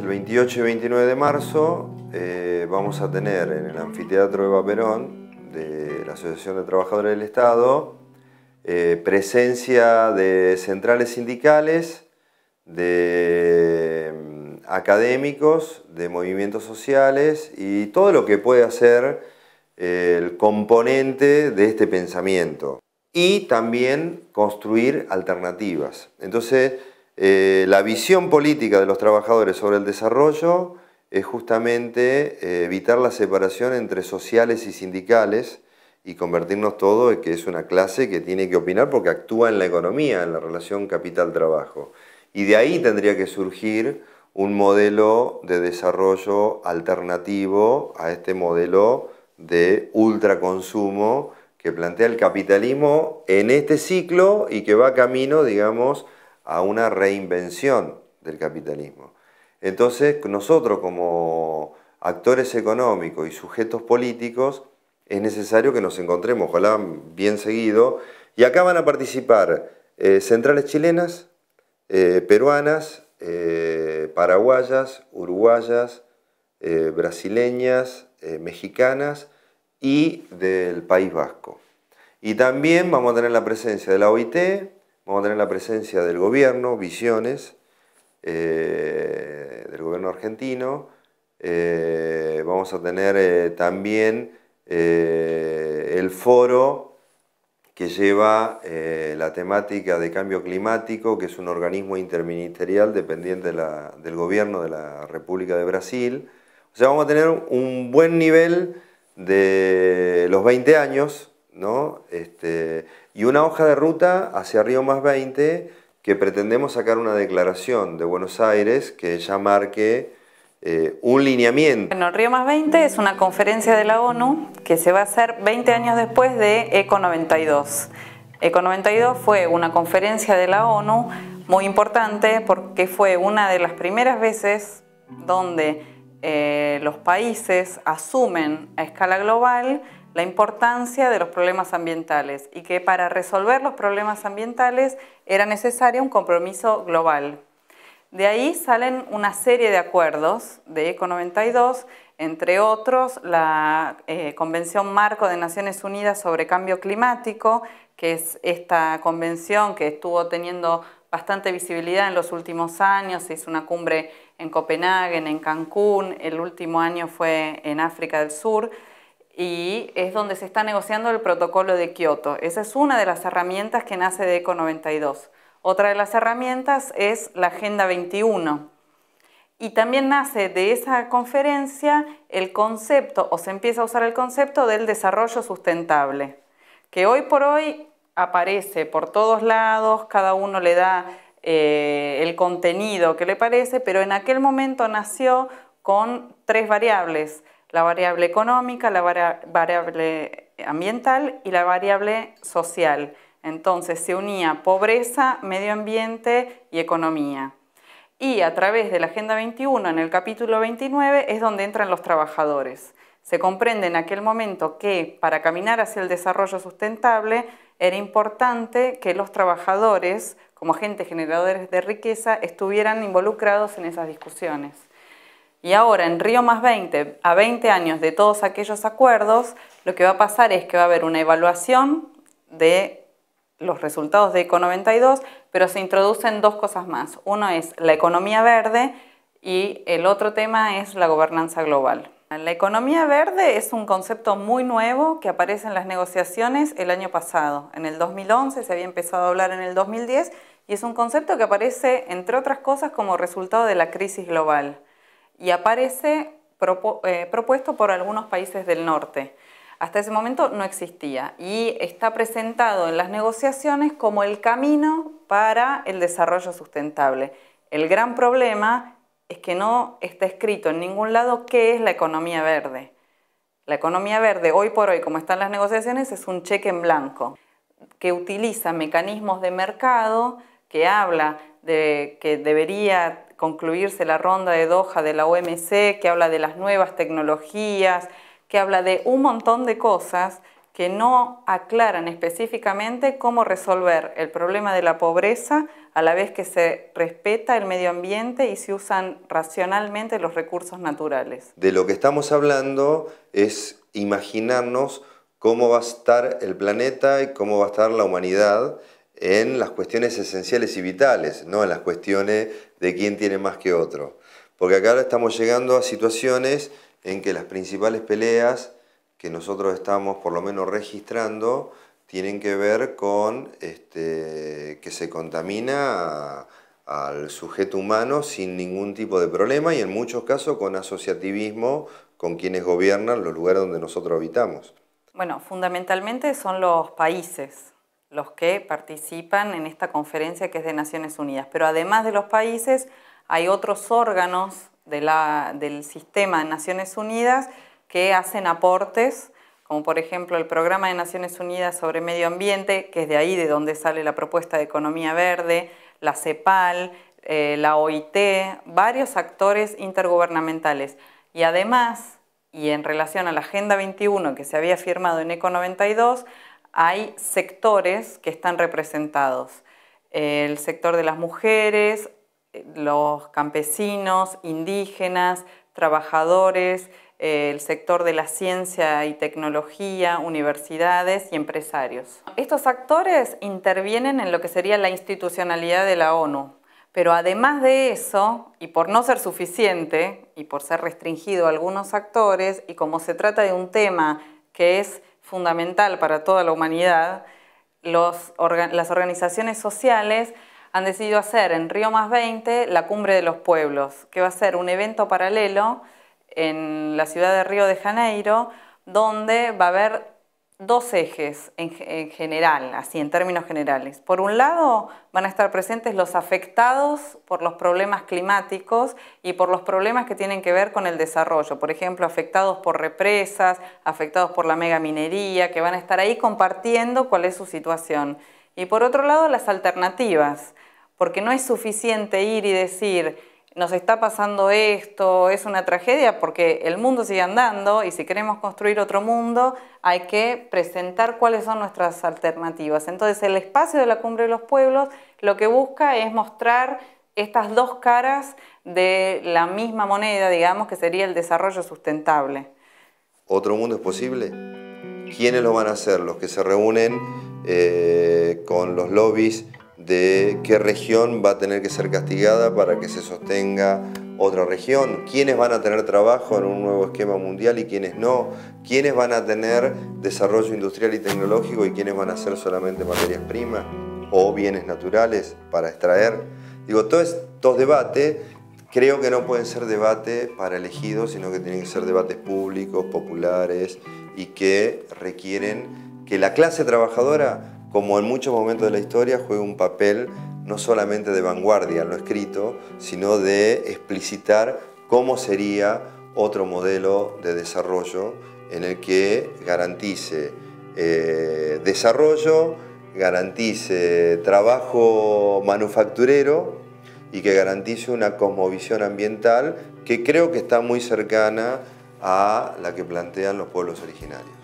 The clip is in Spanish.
el 28 y 29 de marzo eh, vamos a tener en el anfiteatro de Vaperón de la Asociación de Trabajadores del Estado eh, presencia de centrales sindicales, de mm, académicos, de movimientos sociales y todo lo que puede hacer eh, el componente de este pensamiento. Y también construir alternativas. Entonces, eh, la visión política de los trabajadores sobre el desarrollo es justamente eh, evitar la separación entre sociales y sindicales y convertirnos todos en que es una clase que tiene que opinar porque actúa en la economía, en la relación capital-trabajo. Y de ahí tendría que surgir un modelo de desarrollo alternativo a este modelo de ultraconsumo que plantea el capitalismo en este ciclo y que va camino, digamos, a una reinvención del capitalismo. Entonces, nosotros como actores económicos y sujetos políticos, es necesario que nos encontremos, ojalá bien seguido. Y acá van a participar eh, centrales chilenas, eh, peruanas, eh, paraguayas, uruguayas, brasileñas, mexicanas y del País Vasco. Y también vamos a tener la presencia de la OIT, Vamos a tener la presencia del gobierno, visiones eh, del gobierno argentino. Eh, vamos a tener eh, también el foro que lleva la temática de cambio climático, que es un organismo interministerial dependiente del gobierno de la República de Brasil. O sea, vamos a tener un buen nivel de los 20 años ¿no? Este, y una hoja de ruta hacia Río más 20 que pretendemos sacar una declaración de Buenos Aires que ya marque eh, un lineamiento. Bueno, Río más 20 es una conferencia de la ONU que se va a hacer 20 años después de ECO 92. ECO 92 fue una conferencia de la ONU muy importante porque fue una de las primeras veces donde eh, los países asumen a escala global la importancia de los problemas ambientales y que para resolver los problemas ambientales era necesario un compromiso global. De ahí salen una serie de acuerdos de ECO 92, entre otros la eh, Convención Marco de Naciones Unidas sobre Cambio Climático, que es esta convención que estuvo teniendo bastante visibilidad en los últimos años, se hizo una cumbre en Copenhague, en Cancún, el último año fue en África del Sur, y es donde se está negociando el protocolo de Kioto. Esa es una de las herramientas que nace de ECO 92. Otra de las herramientas es la Agenda 21. Y también nace de esa conferencia el concepto, o se empieza a usar el concepto del desarrollo sustentable, que hoy por hoy aparece por todos lados, cada uno le da eh, el contenido que le parece, pero en aquel momento nació con tres variables, la variable económica, la variable ambiental y la variable social. Entonces se unía pobreza, medio ambiente y economía. Y a través de la Agenda 21, en el capítulo 29, es donde entran los trabajadores. Se comprende en aquel momento que para caminar hacia el desarrollo sustentable era importante que los trabajadores, como agentes generadores de riqueza, estuvieran involucrados en esas discusiones. Y ahora en Río más 20, a 20 años de todos aquellos acuerdos, lo que va a pasar es que va a haber una evaluación de los resultados de ECO92, pero se introducen dos cosas más. Uno es la economía verde y el otro tema es la gobernanza global. La economía verde es un concepto muy nuevo que aparece en las negociaciones el año pasado. En el 2011 se había empezado a hablar en el 2010 y es un concepto que aparece, entre otras cosas, como resultado de la crisis global y aparece eh, propuesto por algunos países del norte. Hasta ese momento no existía y está presentado en las negociaciones como el camino para el desarrollo sustentable. El gran problema es que no está escrito en ningún lado qué es la economía verde. La economía verde, hoy por hoy, como están las negociaciones, es un cheque en blanco que utiliza mecanismos de mercado, que habla de que debería concluirse la ronda de Doha de la OMC, que habla de las nuevas tecnologías, que habla de un montón de cosas que no aclaran específicamente cómo resolver el problema de la pobreza a la vez que se respeta el medio ambiente y se usan racionalmente los recursos naturales. De lo que estamos hablando es imaginarnos cómo va a estar el planeta y cómo va a estar la humanidad en las cuestiones esenciales y vitales, no en las cuestiones de quién tiene más que otro. Porque acá ahora estamos llegando a situaciones en que las principales peleas que nosotros estamos por lo menos registrando tienen que ver con este, que se contamina al sujeto humano sin ningún tipo de problema y en muchos casos con asociativismo con quienes gobiernan los lugares donde nosotros habitamos. Bueno, fundamentalmente son los países los que participan en esta conferencia que es de Naciones Unidas. Pero además de los países, hay otros órganos del sistema de Naciones Unidas que hacen aportes, como por ejemplo el programa de Naciones Unidas sobre Medio Ambiente, que es de ahí de donde sale la propuesta de economía verde, la CEPAL, eh, la OIT, varios actores intergubernamentales. Y además, y en relación a la Agenda 21 que se había firmado en ECO 92, hay sectores que están representados. El sector de las mujeres, los campesinos, indígenas, trabajadores, el sector de la ciencia y tecnología, universidades y empresarios. Estos actores intervienen en lo que sería la institucionalidad de la ONU, pero además de eso, y por no ser suficiente, y por ser restringido a algunos actores, y como se trata de un tema que es fundamental para toda la humanidad, las organizaciones sociales han decidido hacer en Río Más 20 la Cumbre de los Pueblos, que va a ser un evento paralelo en la ciudad de Río de Janeiro, donde va a haber dos ejes en, general, así en términos generales. Por un lado, van a estar presentes los afectados por los problemas climáticos y por los problemas que tienen que ver con el desarrollo, por ejemplo, afectados por represas, afectados por la megaminería, que van a estar ahí compartiendo cuál es su situación. Y por otro lado, las alternativas, porque no es suficiente ir y decir, nos está pasando esto, es una tragedia, porque el mundo sigue andando y si queremos construir otro mundo hay que presentar cuáles son nuestras alternativas. Entonces el espacio de la Cumbre de los Pueblos lo que busca es mostrar estas dos caras de la misma moneda, digamos, que sería el desarrollo sustentable. ¿Otro mundo es posible? ¿Quiénes lo van a hacer? Los que se reúnen eh, con los lobbies de qué región va a tener que ser castigada para que se sostenga otra región, quiénes van a tener trabajo en un nuevo esquema mundial y quiénes no, quiénes van a tener desarrollo industrial y tecnológico y quiénes van a ser solamente materias primas o bienes naturales para extraer. Digo, todos estos debates creo que no pueden ser debates para elegidos, sino que tienen que ser debates públicos, populares y que requieren que la clase trabajadora como en muchos momentos de la historia, juega un papel no solamente de vanguardia en lo escrito, sino de explicitar cómo sería otro modelo de desarrollo en el que garantice eh, desarrollo, garantice trabajo manufacturero y que garantice una cosmovisión ambiental que creo que está muy cercana a la que plantean los pueblos originarios.